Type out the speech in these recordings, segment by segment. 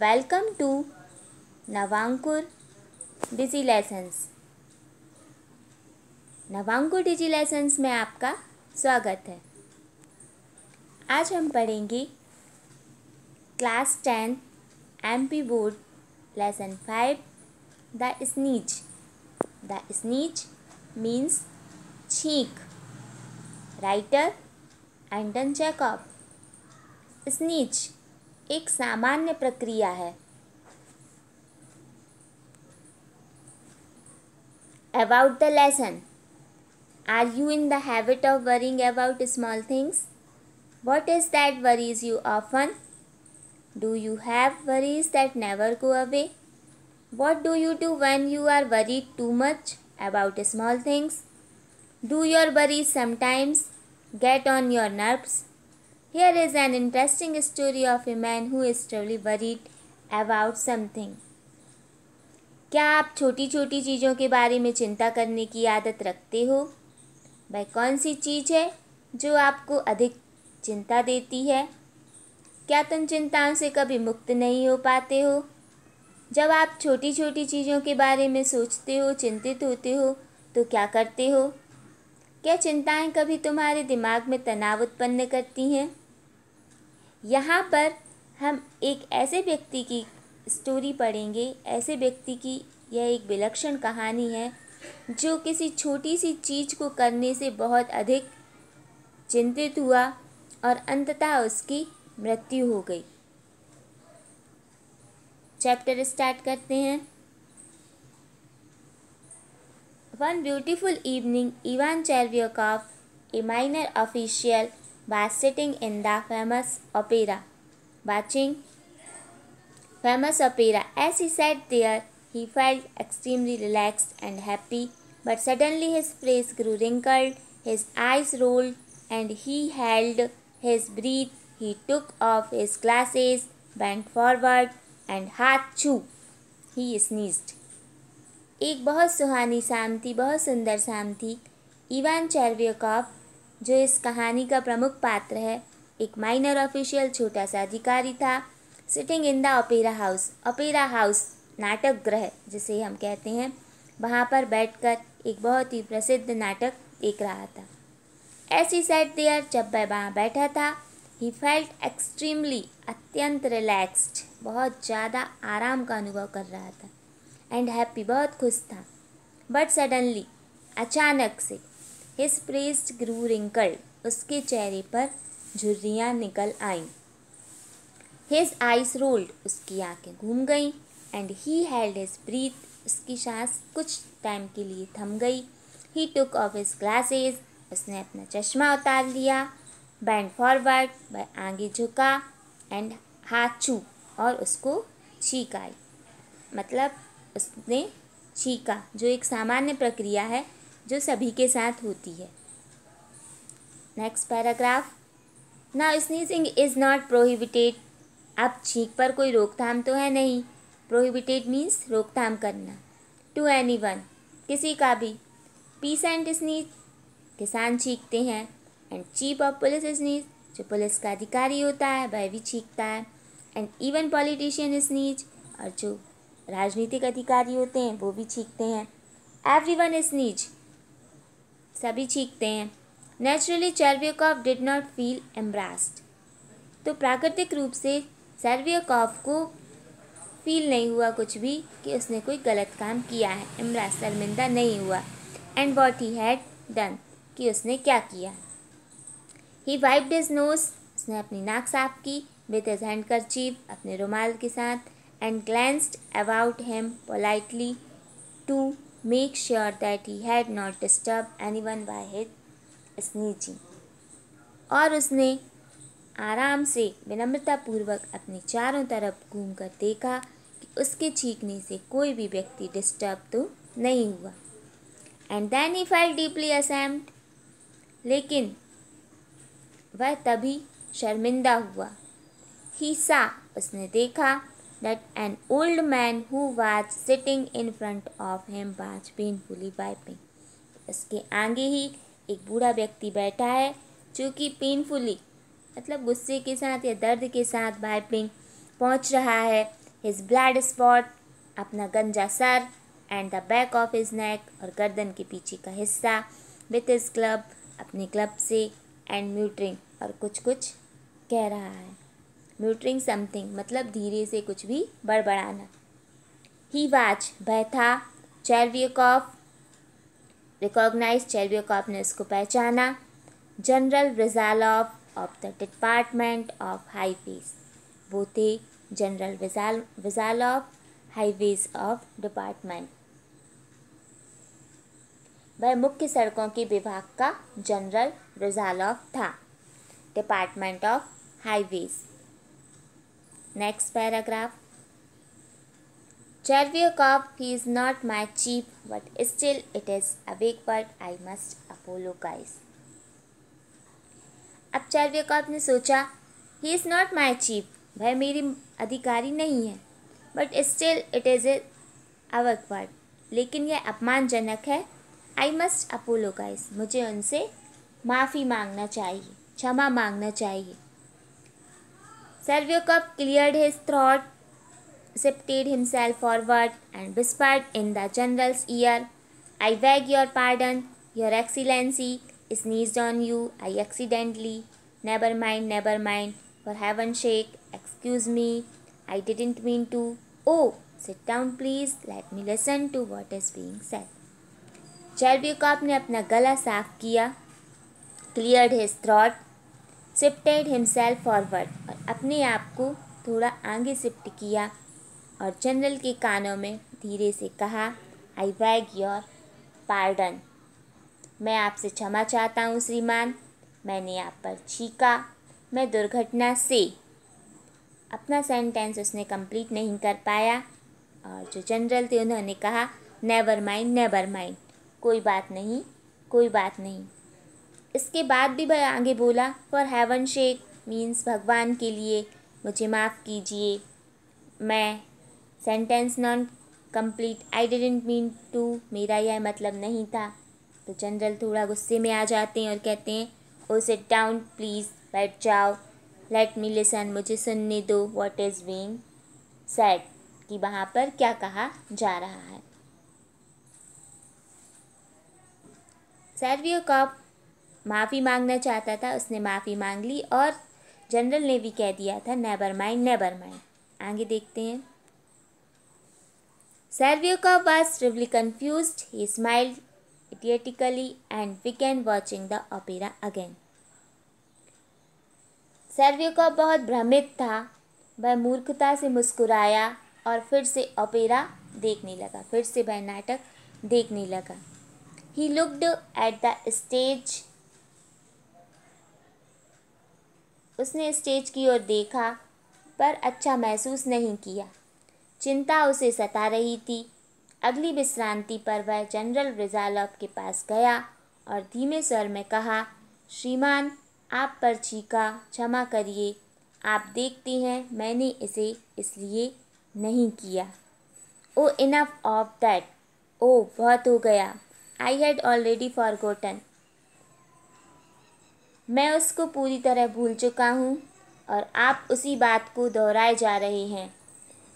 Welcome to Navankur digi lessons Navankur digi lessons में आपका स्वागत है आज हम पढ़ेंगे class ten M P board lesson five the sneeze the sneeze means छींक राइटर एंडन चेकअप स्नीच एक सामान्य प्रक्रिया है about the lesson are you in the habit of worrying about small things what is that worries you often do you have worries that never go away what do you do when you are worry too much about small things do your worries sometimes get on your nerves Here is an interesting story of a man who is truly worried about something. क्या आप छोटी छोटी चीज़ों के बारे में चिंता करने की आदत रखते हो वह कौन सी चीज़ है जो आपको अधिक चिंता देती है क्या तुम चिंताओं से कभी मुक्त नहीं हो पाते हो जब आप छोटी छोटी चीज़ों के बारे में सोचते हो चिंतित होते हो तो क्या करते हो क्या चिंताएं कभी तुम्हारे दिमाग में तनाव उत्पन्न करती हैं यहाँ पर हम एक ऐसे व्यक्ति की स्टोरी पढ़ेंगे ऐसे व्यक्ति की यह एक विलक्षण कहानी है जो किसी छोटी सी चीज़ को करने से बहुत अधिक चिंतित हुआ और अंततः उसकी मृत्यु हो गई चैप्टर स्टार्ट करते हैं one beautiful evening Ivan Chervyakov a minor official by sitting in the famous opera, watching famous opera. As he sat there, he felt extremely relaxed and happy, but suddenly his face grew wrinkled, his eyes rolled, and he held his breath. He took off his glasses, bent forward, and हाथ He sneezed. एक बहुत सुहानी शाम थी बहुत सुंदर शाम थी Ivan चैरवियकॉफ जो इस कहानी का प्रमुख पात्र है एक माइनर ऑफिशियल छोटा सा अधिकारी था sitting in the opera house opera house नाटक ग्रह जिसे हम कहते हैं वहाँ पर बैठकर एक बहुत ही प्रसिद्ध नाटक देख रहा था ऐसी सेट देयर जब मैं वहाँ बैठा था ही फेल्ट एक्सट्रीमली अत्यंत रिलैक्स्ड बहुत ज़्यादा आराम का अनुभव कर रहा था एंड हैप्पी बहुत खुश था बट सडनली अचानक से हिज प्रेस्ड ग्रू रिंकल उसके चेहरे पर झुर्रियाँ निकल आईं हिज आइस रोल्ड उसकी आंखें घूम गईं and he held his breath उसकी सांस कुछ टाइम के लिए थम गई he took off his glasses उसने अपना चश्मा उतार लिया बैंड फॉरवर्ड वह आगे झुका एंड हाथ छू और उसको छींक आई मतलब उसने छीका जो एक सामान्य प्रक्रिया है जो सभी के साथ होती है नेक्स्ट पैराग्राफ ना स्नीजिंग इज़ नॉट प्रोहिबिटेड अब छींक पर कोई रोकथाम तो है नहीं प्रोहिबिटेड मीन्स रोकथाम करना टू एनी वन किसी का भी पीस एंड स्नीज किसान छींकते हैं and chief of police sneeze जो पुलिस का अधिकारी होता है वह भी छींकता है एंड इवन पॉलिटिशियन स्नीज और जो राजनीतिक अधिकारी होते हैं वो भी छींकते हैं एवरी वन स्नीज सभी चीखते हैं naturally Chervyakov did not feel embarrassed तो प्राकृतिक रूप से सेरवियकॉफ को फील नहीं हुआ कुछ भी कि उसने कोई गलत काम किया है इमराज शर्मिंदा नहीं हुआ and what he had done कि उसने क्या किया ही वाइप डिज नोज उसने अपनी नाक साफ की with his handkerchief अपने रुमाल के साथ and glanced about him politely to make sure that he had not disturbed anyone by his sneezing. और उसने आराम से विनम्रतापूर्वक अपने चारों तरफ घूमकर देखा कि उसके छींकने से कोई भी व्यक्ति डिस्टर्ब तो नहीं हुआ and then he felt deeply ashamed लेकिन वह तभी शर्मिंदा हुआ ही सा उसने देखा that an old man who was sitting in front of him was painfully wiping. इसके आगे ही एक बूढ़ा व्यक्ति बैठा है जो कि पेनफुली मतलब गुस्से के साथ या दर्द के साथ वाइपिंग पहुंच रहा है हिज ब्लैड स्पॉट अपना गंजा सर and the back of his neck और गर्दन के पीछे का हिस्सा विथ हिज क्लब अपने क्लब से एंड म्यूटरिंग और कुछ कुछ कह रहा है म्यूटरिंग समथिंग मतलब धीरे से कुछ भी बड़बड़ाना ही वाच भय था चैलवियकॉफ रिकॉग्नाइज चैलवियकॉफ ने उसको पहचाना general Brizzhalov of the department of highways वो थे general Brizzhalov of highways of department वह मुख्य सड़कों के विभाग का जनरल रिजालॉफ था department of highways Next he is not not chief but still it is a a big I must apologize apologize. अब चैरव्यकॉप ने सोचा he is not my chief वह मेरी अधिकारी नहीं है but still it is a awkward लेकिन यह अपमानजनक है आई मस्ट अपोलो काइज मुझे उनसे माफ़ी मांगना चाहिए क्षमा मांगना चाहिए Cup cleared his throat, stepped himself forward, and whispered in the general's ear, I beg your pardon, your excellency sneezed on you, I accidentally. Never mind, never mind, for heaven's sake, excuse me, I didn't mean to. Oh, sit down please, let me listen to what is being said. Cup ne apna गला saaf किया, cleared his throat, shifted himself forward और अपने आप को थोड़ा आगे shift किया और जनरल के कानों में धीरे से कहा आई बैग योर पार्डन मैं आपसे क्षमा चाहता हूँ श्रीमान मैंने आप पर छीका मैं दुर्घटना से अपना सेंटेंस उसने कंप्लीट नहीं कर पाया और जो जनरल थे उन्होंने कहा नेवर माइंड नेवर माइंड कोई बात नहीं कोई बात नहीं इसके बाद भी मैं आगे बोला फॉर हेवन शेक मीन्स भगवान के लिए मुझे माफ़ कीजिए मैं sentence non complete I didn't mean to मेरा यह मतलब नहीं था तो जनरल थोड़ा गुस्से में आ जाते हैं और कहते हैं ओ सिट डाउन प्लीज़ बैठ जाओ लेट मी लिसन मुझे सुनने दो वॉट इज़ बींग सेट कि वहाँ पर क्या कहा जा रहा है सर्व योर कॉप माफ़ी मांगना चाहता था उसने माफ़ी मांग ली और जनरल ने भी कह दिया था नेबर माइंड नेबर माइंड आगे देखते हैं का really confused he smile He and we can watching the opera again Chervyakov का बहुत भ्रमित था वह मूर्खता से मुस्कुराया और फिर से ओपेरा देखने लगा फिर से वह नाटक देखने लगा he looked at the stage उसने स्टेज की ओर देखा पर अच्छा महसूस नहीं किया चिंता उसे सता रही थी अगली विश्रांति पर वह जनरल रिजालव के पास गया और धीमे स्वर में कहा श्रीमान आप पर छीका क्षमा करिए आप देखते हैं मैंने इसे इसलिए नहीं किया oh enough of that oh बहुत हो गया I had already forgotten मैं उसको पूरी तरह भूल चुका हूँ और आप उसी बात को दोहराए जा रहे हैं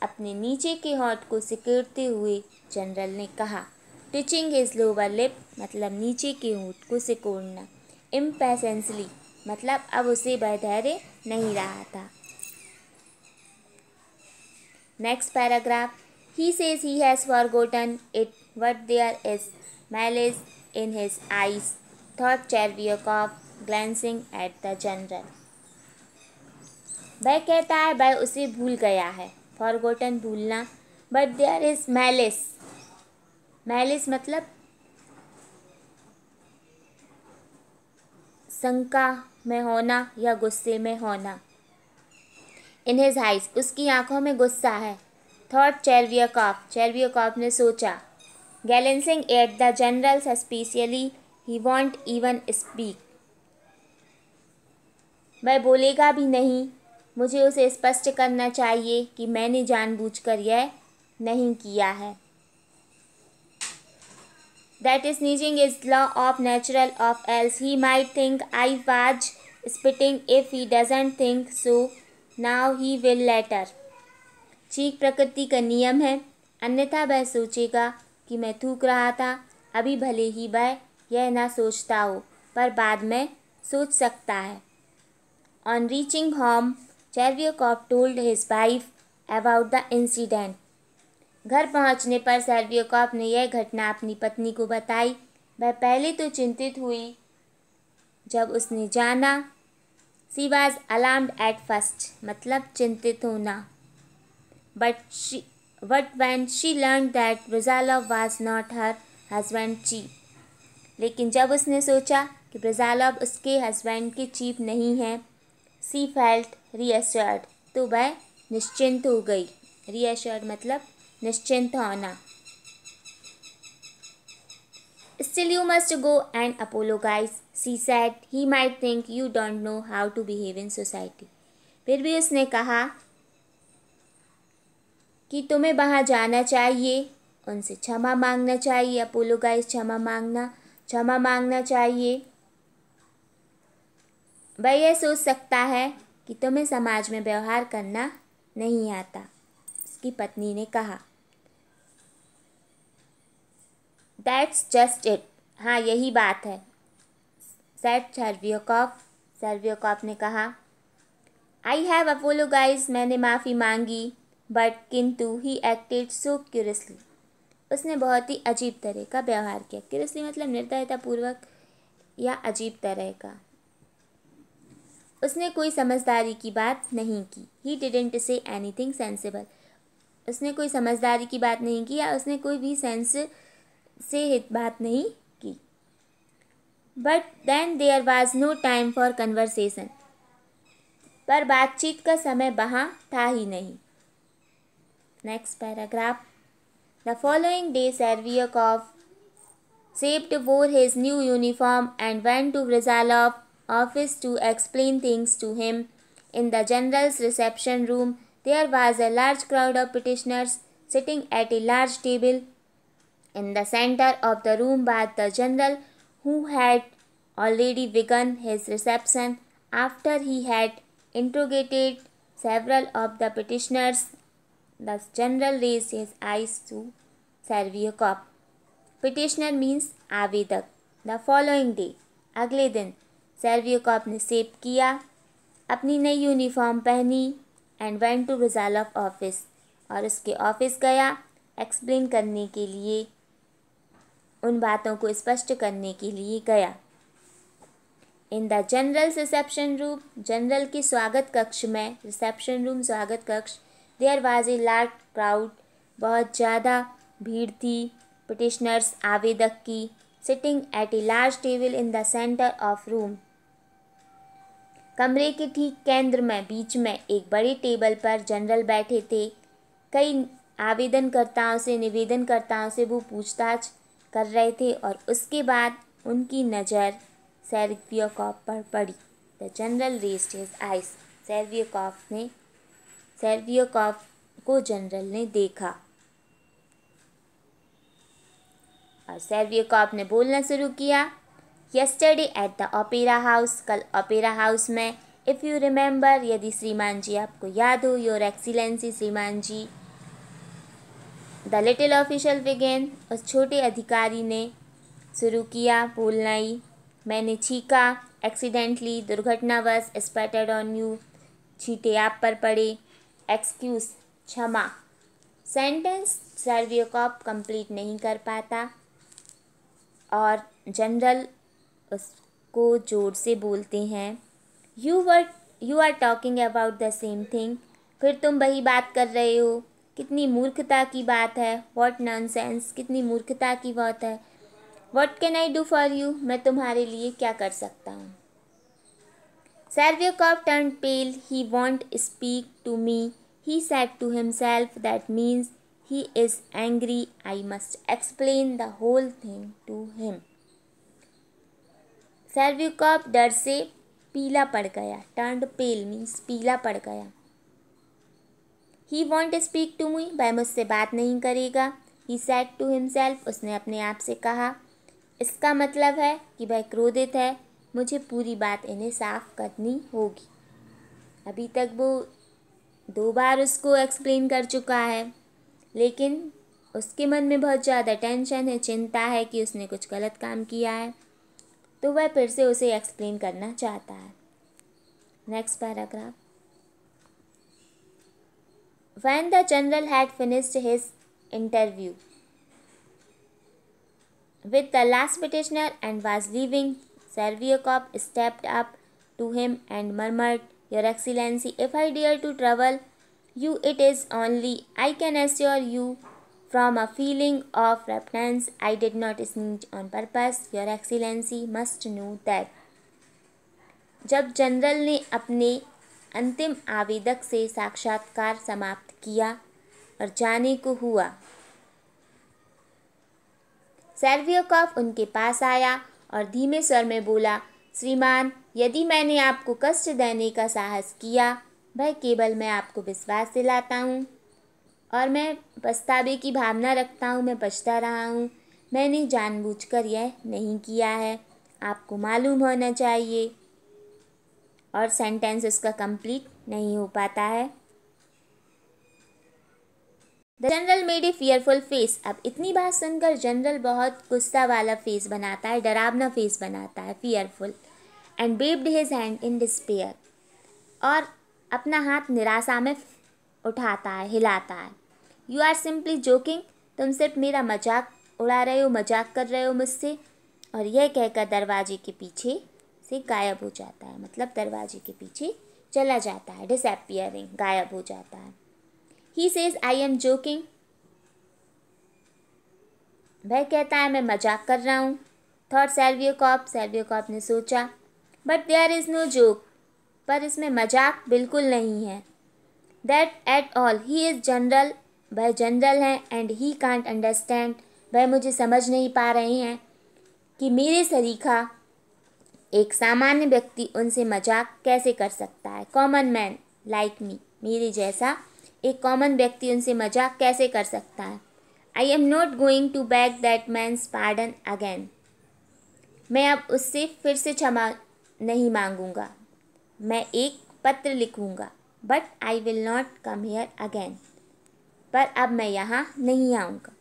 अपने नीचे के हॉट को सिकुड़ते हुए जनरल ने कहा टिचिंग इज लोअर लिप मतलब नीचे के होंठ को सिकोड़ना इम्पेसेंसली मतलब अब उसे बधैर्य नहीं रहा था next paragraph he says he has forgotten it but there is malice in his eyes thought कॉफ ग्लैंसिंग एट द जनरल वह कहता है वह उसे भूल गया है फॉरगोटन भूलना but there is malice malice मतलब शंका में होना या गुस्से में होना इन हिज हाइज उसकी आंखों में गुस्सा है थॉट चेलवियकॉफ चेलवियकॉफ ने सोचा glancing at the general suspiciously he won't even speak वह बोलेगा भी नहीं मुझे उसे स्पष्ट करना चाहिए कि मैंने जानबूझकर यह नहीं किया है that is sneezing is law of natural of else he may think I was spitting if he doesn't think so now he will later चीख प्रकृति का नियम है अन्यथा वह सोचेगा कि मैं थूक रहा था अभी भले ही वह यह ना सोचता हो पर बाद में सोच सकता है On reaching home, Servyakov told his wife about the incident. घर पहुंचने पर सर्वियोकॉप ने यह घटना अपनी पत्नी को बताई वह पहले तो चिंतित हुई जब उसने जाना she was alarm at first मतलब चिंतित होना but she but when she learn that Brizzhalov was not her husband chief लेकिन जब उसने सोचा कि ब्रिजालव उसके हस्बैंड के चीफ नहीं हैं सी फेल्ट रीअश्योर्ड तो वह निश्चिंत हो गई रीअश्योर्ड मतलब निश्चिंत होना you must go and apologize she said he may think you don't know how to behave in society फिर भी उसने कहा कि तुम्हें वहाँ जाना चाहिए उनसे क्षमा मांगना चाहिए अपोलोगाइज क्षमा मांगना क्षमा मांगना चाहिए वह यह सोच सकता है कि तुम्हें समाज में व्यवहार करना नहीं आता उसकी पत्नी ने कहा दैट्स जस्ट इट हाँ यही बात है सेट सर्वियोकॉफ सर्वियोकॉफ ने कहा आई हैव गाइज मैंने माफ़ी मांगी बट किंतु ही एक्टेड सो क्यूरसली उसने बहुत ही अजीब तरह का व्यवहार किया क्यूरसली मतलब निर्दयतापूर्वक या अजीब तरह का उसने कोई समझदारी की बात नहीं की he didn't say anything sensible उसने कोई समझदारी की बात नहीं की या उसने कोई भी सेंस से बात नहीं की but then there was no time for conversation पर बातचीत का समय वहाँ था ही नहीं next paragraph the following day Chervyakov सेप्ड wore his new uniform and went to Brizzhalov office to explain things to him. In the general's reception room, there was a large crowd of petitioners sitting at a large table. In the center of the room was the general who had already begun his reception after he had interrogated several of the petitioners. The general raised his eyes to Servyakov. Petitioner means Avedak. The following day, अगले सैलवियो को आपने सेप किया अपनी नई uniform पहनी and went to Brizzhalov office और उसके office गया एक्सप्लेन करने के लिए उन बातों को स्पष्ट करने के लिए गया in the general reception room जनरल के स्वागत कक्ष में रिसेप्शन रूम स्वागत कक्ष there was a large crowd बहुत ज़्यादा भीड़ थी पिटिशनर्स आवेदक की sitting at a large table in the centre of room कमरे के ठीक केंद्र में बीच में एक बड़े टेबल पर जनरल बैठे थे कई आवेदनकर्ताओं से निवेदनकर्ताओं से वो पूछताछ कर रहे थे और उसके बाद उनकी नज़र सैरवियोकॉफ पर पड़ी the general rest his eyes Chervyakov ने सैरवियोकॉफ को जनरल ने देखा और सैरवियोकॉफ ने बोलना शुरू किया yesterday at the opera house कल ओपेरा हाउस में इफ़ यू रिमेंबर यदि श्रीमान जी आपको याद हो योर एक्सीलेंसी श्रीमान जी द लिटिल ऑफिशियल विगेन उस छोटे अधिकारी ने शुरू किया बोलनाई मैंने छीका एक्सीडेंटली दुर्घटनावश स्पेटेड ऑन यू छीटे आप पर पड़े एक्सक्यूज क्षमा सेंटेंस कॉप कंप्लीट नहीं कर पाता और जनरल उसको जोर से बोलते हैं you were you are talking about the same thing फिर तुम वही बात कर रहे हो कितनी मूर्खता की बात है वॉट नॉन सेंस कितनी मूर्खता की बात है what can I do for you मैं तुम्हारे लिए क्या कर सकता हूँ Chervyakov turn pale he won't speak to me he said to himself that means he is angry I must explain the whole thing to him Chervyakov डर से पीला पड़ गया टर्न पेल मीन्स पीला पड़ गया he won't speak to me वह मुझसे बात नहीं करेगा ही सेट टू हिमसेल्फ उसने अपने आप से कहा इसका मतलब है कि वह क्रोधित है मुझे पूरी बात इन्हें साफ करनी होगी अभी तक वो दो बार उसको एक्सप्लेन कर चुका है लेकिन उसके मन में बहुत ज़्यादा टेंशन है चिंता है कि उसने कुछ गलत काम किया है तो वह फिर से उसे एक्सप्लेन करना चाहता है next paragraph when the general had finished his interview with the last petitioner and was leaving कॉप stepped up to him and murmured your excellency if I dare to trouble you it is only I can assure you From a feeling of repugnance, I did not sneeze on purpose. Your Excellency must know that. जब general ने अपने अंतिम आवेदक से साक्षात्कार समाप्त किया और जाने को हुआ सेर्वियोकॉफ उनके पास आया और धीमे स्वर में बोला श्रीमान यदि मैंने आपको कष्ट देने का साहस किया वह केवल मैं आपको विश्वास दिलाता हूँ और मैं पछतावे की भावना रखता हूँ मैं पछता रहा हूँ मैंने जानबूझकर यह नहीं किया है आपको मालूम होना चाहिए और सेंटेंस उसका कंप्लीट नहीं हो पाता है the general made a fearful face अब इतनी बात सुनकर जनरल बहुत गुस्सा वाला फेस बनाता है डरावना फेस बनाता है fearful and waved his hand in despair और अपना हाथ निराशा में उठाता है हिलाता है यू आर सिंपली जोकिंग तुम सिर्फ मेरा मजाक उड़ा रहे हो मजाक कर रहे हो मुझसे और यह कहकर दरवाजे के पीछे से गायब हो जाता है मतलब दरवाजे के पीछे चला जाता है डिसपियरिंग गायब हो जाता है he says I am joking वह कहता है मैं मजाक कर रहा हूँ thought Chervyakov Chervyakov ने सोचा but there is no joke पर इसमें मजाक बिल्कुल नहीं है that at all he is general वह जनरल हैं एंड ही कांट अंडरस्टैंड वह मुझे समझ नहीं पा रहे हैं कि मेरे सरीखा एक सामान्य व्यक्ति उनसे मजाक कैसे कर सकता है कॉमन मैन लाइक मी मेरे जैसा एक कॉमन व्यक्ति उनसे मजाक कैसे कर सकता है I am not going to back that man's pardon again मैं अब उससे फिर से क्षमा नहीं मांगूंगा मैं एक पत्र लिखूंगा but I will not come here again पर अब मैं यहाँ नहीं आऊँगा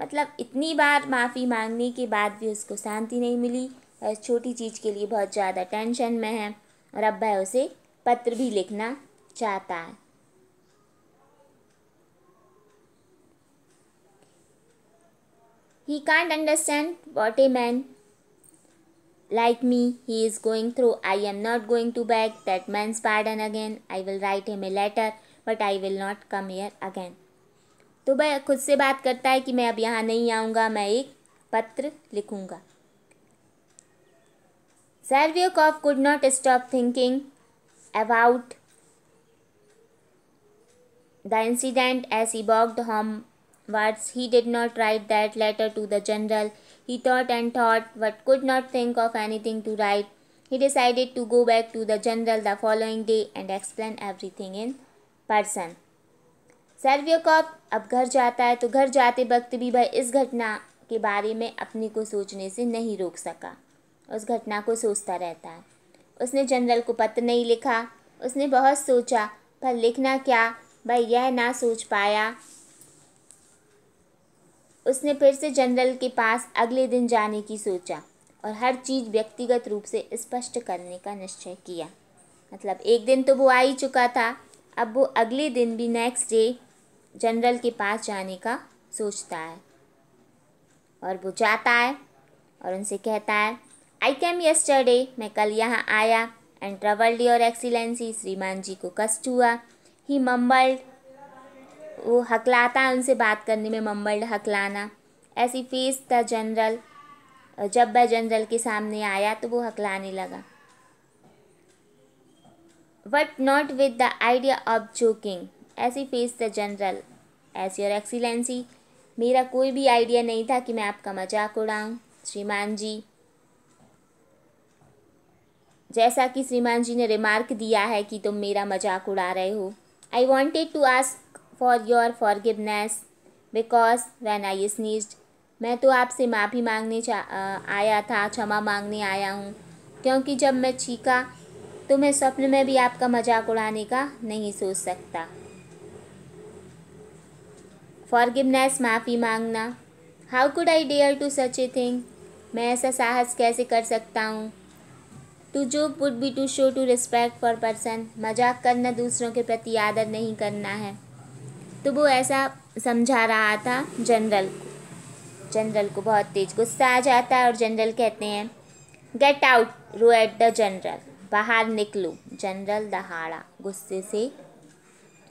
मतलब इतनी बार माफ़ी मांगने के बाद भी उसको शांति नहीं मिली वह इस छोटी चीज़ के लिए बहुत ज़्यादा टेंशन में है और अब वह उसे पत्र भी लिखना चाहता है He can't understand what a man like me he is going through. I am not going to beg that man's pardon again. I will write him a letter, but I will not come here again. तो वह खुद से बात करता है कि मैं अब यहाँ नहीं आऊँगा मैं एक पत्र लिखूँगा Chervyakov could not stop thinking about the incident as he walked home words he did not write that letter to the general he thought and thought but could not think of anything to write he decided to go back to the general the following day and explain everything in person कॉप अब घर जाता है तो घर जाते वक्त भी वह इस घटना के बारे में अपने को सोचने से नहीं रोक सका उस घटना को सोचता रहता है उसने जनरल को पत्र नहीं लिखा उसने बहुत सोचा पर लिखना क्या वह यह ना सोच पाया उसने फिर से जनरल के पास अगले दिन जाने की सोचा और हर चीज़ व्यक्तिगत रूप से स्पष्ट करने का निश्चय किया मतलब एक दिन तो वो आ ही चुका था अब वो अगले दिन भी नेक्स्ट डे जनरल के पास जाने का सोचता है और वो जाता है और उनसे कहता है आई कैम यस्टरडे मैं कल यहाँ आया एंड ट्रवल्ड योर एक्सीलेंसी श्रीमान जी को कष्ट हुआ ही मम्बल्ड वो हकलाता है उनसे बात करने में मम्बल्ड हकलाना ऐसी फेस था जनरल और जब वह जनरल के सामने आया तो वो हकलाने लगा but not with the idea of joking as he face the general As your excellency मेरा कोई भी आइडिया नहीं था कि मैं आपका मजाक उड़ाऊं श्रीमान जी जैसा कि श्रीमान जी ने रिमार्क दिया है कि तुम मेरा मजाक उड़ा रहे हो I wanted to ask for your forgiveness because when I sneezed मैं तो आपसे माफ़ी मांगने आया था क्षमा मांगने आया हूँ क्योंकि जब मैं चीखा तो मैं स्वप्न में भी आपका मजाक उड़ाने का नहीं सोच सकता फॉरगिवनेस माफ़ी मांगना how could I dare to such a thing मैं ऐसा साहस कैसे कर सकता हूँ टू जो would be to show to respect for person मजाक करना दूसरों के प्रति आदर नहीं करना है तो वो ऐसा समझा रहा था जनरल को जनरल को बहुत तेज गुस्सा आ जाता है और जनरल कहते हैं get out roared at the general बाहर निकलो जनरल दहाड़ा गुस्से से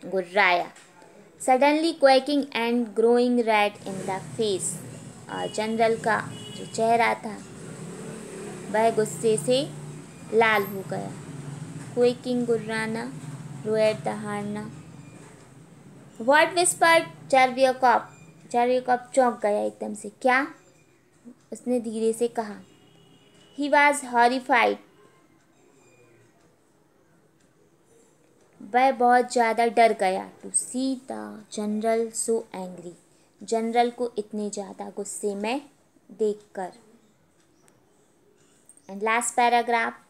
गुर्राया suddenly quaking and growing red in the face और जनरल का जो चेहरा था वह गुस्से से लाल हो गया क्वेकिंग गुर्राना रोएट दहाड़ना वर्ड विस्पर चार्वियोकॉप चार्वियोकॉप चौंक गया एकदम से क्या उसने धीरे से कहा ही वॉज हॉरीफाइड वह बहुत ज़्यादा डर गया टू तो सीता जनरल सो एंग्री जनरल को इतने ज़्यादा गुस्से में देखकर and last paragraph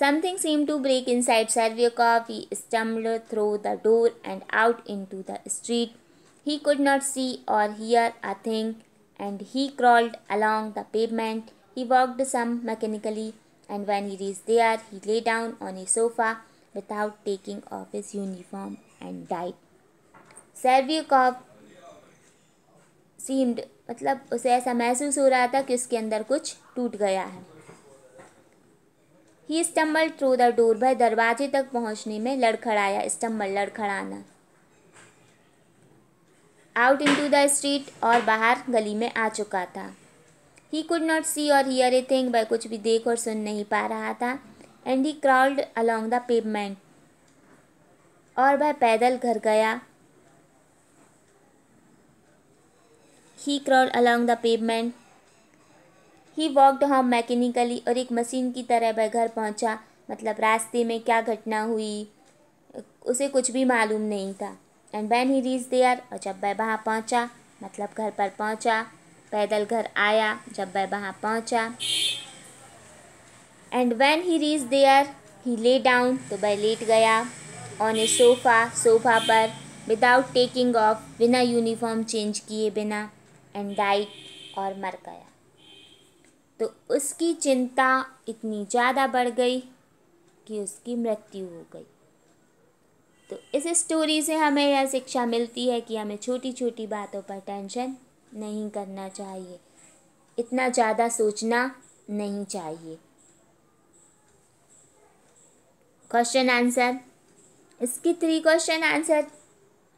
something seemed to break inside कॉफ he stumbled through the door and out into the street he could not see or hear a thing and he crawled along the he He some mechanically and when when reached there he lay down on a sofa without taking off his uniform and died. Servyakov seemed मतलब उसे ऐसा महसूस हो रहा था कि उसके अंदर कुछ टूट गया है he stumble through the door वह दरवाजे तक पहुंचने में लड़खड़ाया स्टम्बल लड़खड़ाना आउट टू द स्ट्रीट और बाहर गली में आ चुका था ही could not see or here a thing वह कुछ भी देख और सुन नहीं पा रहा था and he crawled along the pavement और वह पैदल घर गया he crawl along the pavement he walked home mechanically और एक मशीन की तरह वह घर पहुंचा मतलब रास्ते में क्या घटना हुई उसे कुछ भी मालूम नहीं था and when he reached there और जब वह वहाँ पहुँचा मतलब घर पर पहुँचा पैदल घर आया जब वह वहाँ पहुँचा and when he reached there he lay down तो वह लेट गया ऑन ए सोफ़ा सोफ़ा पर विदाउट टेकिंग ऑफ बिना यूनिफॉर्म चेंज किए बिना एंड डाइट और मर गया तो उसकी चिंता इतनी ज़्यादा बढ़ गई कि उसकी मृत्यु हो गई तो इस स्टोरी से हमें यह शिक्षा मिलती है कि हमें छोटी छोटी बातों पर टेंशन नहीं करना चाहिए इतना ज़्यादा सोचना नहीं चाहिए क्वेश्चन आंसर इसकी थ्री क्वेश्चन आंसर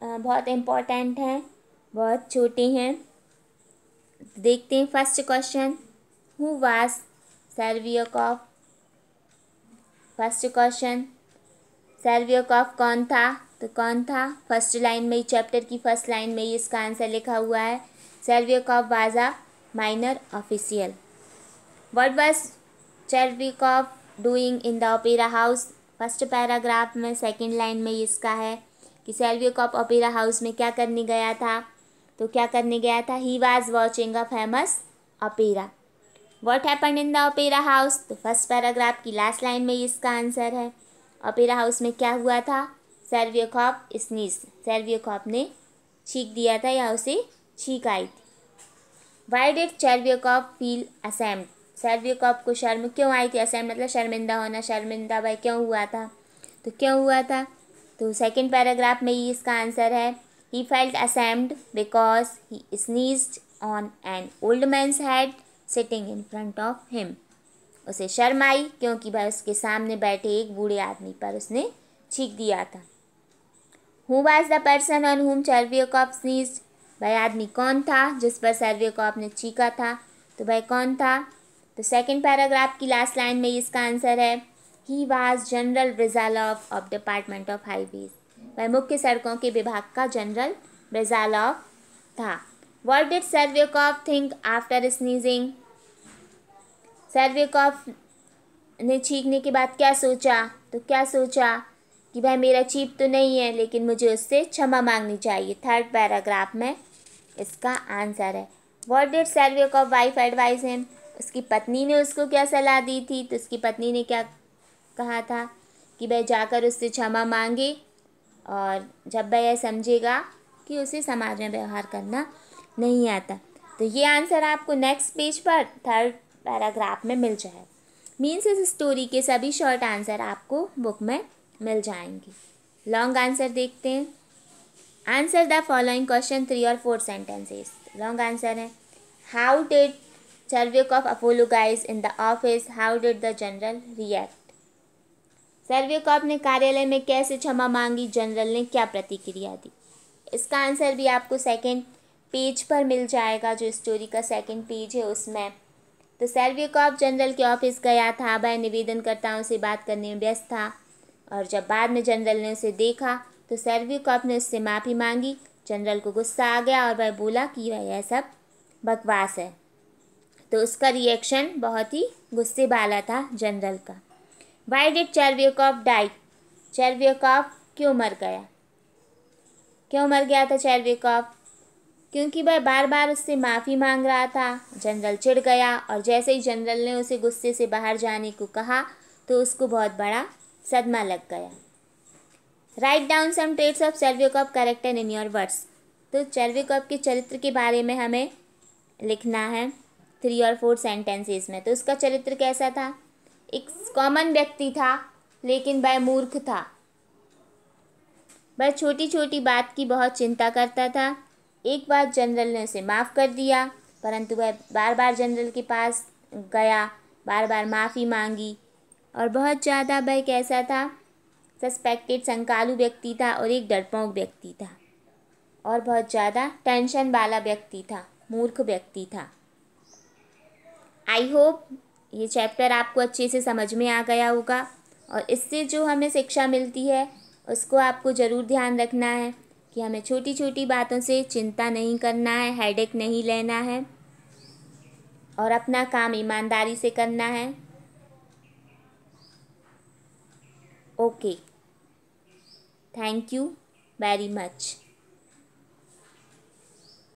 बहुत इम्पोर्टेंट हैं बहुत छोटी हैं देखते हैं first question who was Chervyakov first question Chervyakov कौन था तो कौन था फर्स्ट लाइन में चैप्टर की फर्स्ट लाइन में ही इसका आंसर लिखा हुआ है Chervyakov was a minor official what Chervyakov doing in the opera house first paragraph में सेकंड लाइन में इसका है कि सेल्वियो कॉप ओपेरा हाउस में क्या करने गया था तो क्या करने गया था he was watching a famous opera what happen in the opera house तो फर्स्ट पैराग्राफ की लास्ट लाइन में इसका आंसर है ओपेरा हाउस में क्या हुआ था Chervyakov sneeze Chervyakov ने छींक दिया था या उसे छींक आई थी why did Chervyakov feel ashamed सैलवी को आपको शर्म क्यों आई थी ऐसा मतलब शर्मिंदा होना शर्मिंदा भाई क्यों हुआ था तो क्यों हुआ था तो सेकंड पैराग्राफ में ही इसका आंसर है he felt ashamed because he sneezed on an old man's head sitting in front of him उसे शर्म आई क्योंकि भाई उसके सामने बैठे एक बूढ़े आदमी पर उसने छींक दिया था who was the person on whom कॉप स्नीज भाई आदमी कौन था जिस पर कॉप ने छीका था तो भाई कौन था तो सेकेंड पैराग्राफ की लास्ट लाइन में इसका आंसर है he was general Brizzhalov of department of highways वह मुख्य सड़कों के विभाग का जनरल ऑफ था वॉट डिड कॉफ think after sneezing Chervyakov ने छींकने के बाद क्या सोचा तो क्या सोचा कि भाई मेरा चीप तो नहीं है लेकिन मुझे उससे क्षमा मांगनी चाहिए थर्ड पैराग्राफ में इसका आंसर है वॉट डिड कॉफ़ वाइफ एडवाइज हिम उसकी पत्नी ने उसको क्या सलाह दी थी तो उसकी पत्नी ने क्या कहा था कि वह जाकर उससे क्षमा मांगे और जब वह यह समझेगा कि उसे समाज में व्यवहार करना नहीं आता तो ये आंसर आपको नेक्स्ट पेज पर थर्ड पैराग्राफ में मिल जाए मीन्स इस स्टोरी के सभी शॉर्ट आंसर आपको बुक में मिल जाएंगे लॉन्ग आंसर देखते हैं answer the following question three और फोर सेंटेंसेस लॉन्ग आंसर है how did Servyakov apologized in the office. How did the general react? Chervyakov ने कार्यालय में कैसे क्षमा मांगी जनरल ने क्या प्रतिक्रिया दी इसका आंसर भी आपको सेकंड पेज पर मिल जाएगा जो स्टोरी का सेकंड पेज है उसमें तो सर्व्यकॉप जनरल के ऑफिस गया था वह निवेदनकर्ताओं से बात करने में व्यस्त था और जब बाद में जनरल ने उसे देखा तो सर्व्यकॉप ने उससे माफ़ी मांगी जनरल को गुस्सा आ गया और वह बोला कि वह यह सब बकवास है तो उसका रिएक्शन बहुत ही गुस्से वाला था जनरल का वाई डिड कॉफ डाई चैरवियकॉफ क्यों मर गया क्यों मर गया था चैरविकॉफ क्योंकि वह बार बार उससे माफ़ी मांग रहा था जनरल चिढ़ गया और जैसे ही जनरल ने उसे गुस्से से बाहर जाने को कहा तो उसको बहुत बड़ा सदमा लग गया write down some traits of कॉफ करेक्टर इन योर वर्ड्स तो चर्विकॉप के चरित्र के बारे में हमें लिखना है थ्री और फोर सेंटेंसेस में तो उसका चरित्र कैसा था एक कॉमन व्यक्ति था लेकिन वह मूर्ख था वह छोटी छोटी बात की बहुत चिंता करता था एक बार जनरल ने उसे माफ़ कर दिया परंतु वह बार बार जनरल के पास गया बार बार माफ़ी मांगी और बहुत ज़्यादा वह कैसा था सस्पेक्टेड संकालू व्यक्ति था और एक डरपोंक व्यक्ति था और बहुत ज़्यादा टेंशन वाला व्यक्ति था मूर्ख व्यक्ति था आई होप ये चैप्टर आपको अच्छे से समझ में आ गया होगा और इससे जो हमें शिक्षा मिलती है उसको आपको ज़रूर ध्यान रखना है कि हमें छोटी छोटी बातों से चिंता नहीं करना है हेडेक नहीं लेना है और अपना काम ईमानदारी से करना है okay thank you very much